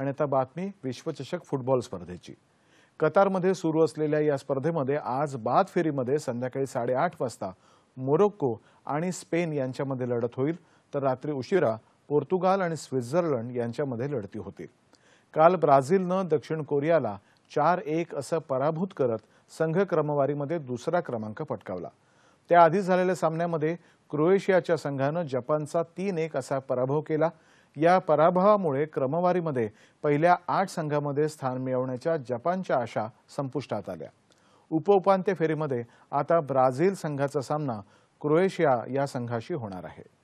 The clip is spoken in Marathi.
आणि आता बातमी विश्वचषक फुटबॉल स्पर्धेची कतारमध्ये सुरू असलेल्या या स्पर्धेमध्ये आज बाद फेरीमध्ये संध्याकाळी साडेआठ वाजता मोरोक्को आणि स्पेन यांच्यामध्ये लढत होईल तर रात्री उशिरा पोर्तुगाल आणि स्वित्झर्लंड यांच्यामध्ये लढती होती काल ब्राझीलनं दक्षिण कोरियाला चार एक असं पराभूत करत संघ क्रमवारीमध्ये दुसरा क्रमांक पटकावला त्याआधी झालेल्या सामन्यामध्ये क्रोएशियाच्या संघानं जपानचा तीन एक असा पराभव केला या पराभवामुळे क्रमवारीमध्ये पहिल्या आठ संघामध्ये स्थान मिळवण्याच्या जपानच्या आशा संपुष्टात आल्या उपउपांत्य फेरीमध्ये आता ब्राझील संघाचा सामना क्रोएशिया या संघाशी होणार आहे